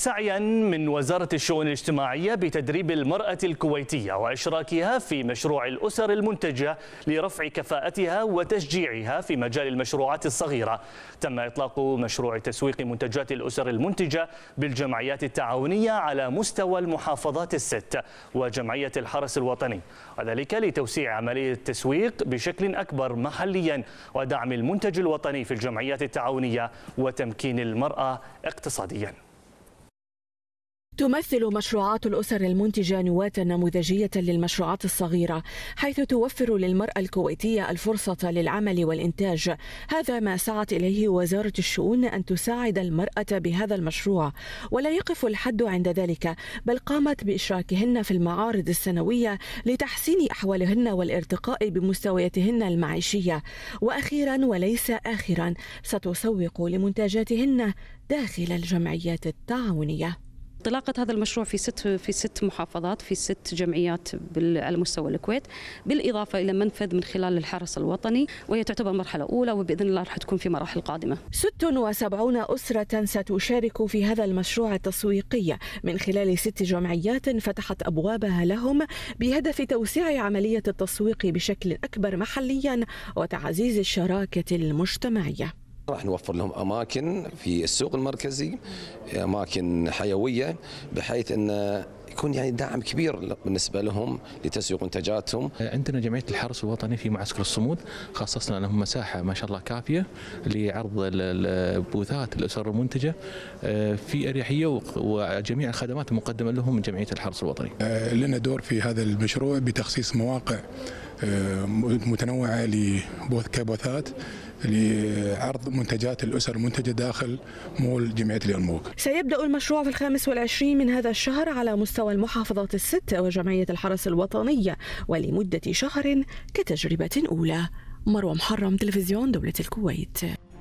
سعيا من وزارة الشؤون الاجتماعية بتدريب المرأة الكويتية وإشراكها في مشروع الأسر المنتجة لرفع كفاءتها وتشجيعها في مجال المشروعات الصغيرة تم إطلاق مشروع تسويق منتجات الأسر المنتجة بالجمعيات التعاونية على مستوى المحافظات الست وجمعية الحرس الوطني وذلك لتوسيع عملية التسويق بشكل أكبر محليا ودعم المنتج الوطني في الجمعيات التعاونية وتمكين المرأة اقتصاديا تمثل مشروعات الأسر المنتجة نواة نموذجية للمشروعات الصغيرة حيث توفر للمرأة الكويتية الفرصة للعمل والإنتاج هذا ما سعت إليه وزارة الشؤون أن تساعد المرأة بهذا المشروع ولا يقف الحد عند ذلك بل قامت بإشراكهن في المعارض السنوية لتحسين أحوالهن والارتقاء بمستوياتهن المعيشية وأخيرا وليس آخرا ستسوق لمنتجاتهن داخل الجمعيات التعاونيه انطلاقة هذا المشروع في ست في ست محافظات في ست جمعيات على مستوى الكويت بالإضافة إلى منفذ من خلال الحرس الوطني وهي تعتبر مرحلة أولى وبإذن الله راح تكون في مراحل قادمة 76 أسرة ستشارك في هذا المشروع التسويقي من خلال ست جمعيات فتحت أبوابها لهم بهدف توسيع عملية التسويق بشكل أكبر محليا وتعزيز الشراكة المجتمعية راح نوفر لهم اماكن في السوق المركزي اماكن حيويه بحيث ان يكون يعني دعم كبير بالنسبه لهم لتسويق منتجاتهم. عندنا جمعيه الحرس الوطني في معسكر الصمود خصصنا لهم مساحه ما شاء الله كافيه لعرض البوثات الاسر المنتجه آه، في اريحيه وجميع الخدمات المقدمه لهم من جمعيه الحرس الوطني. آه، لنا دور في هذا المشروع بتخصيص مواقع آه، متنوعه كبوثات لعرض منتجات الأسر المنتجة داخل مول جمعية اليرموك سيبدأ المشروع في الخامس والعشرين من هذا الشهر على مستوى المحافظات الست وجمعية الحرس الوطنية ولمدة شهر كتجربة أولى مروة محرم تلفزيون دولة الكويت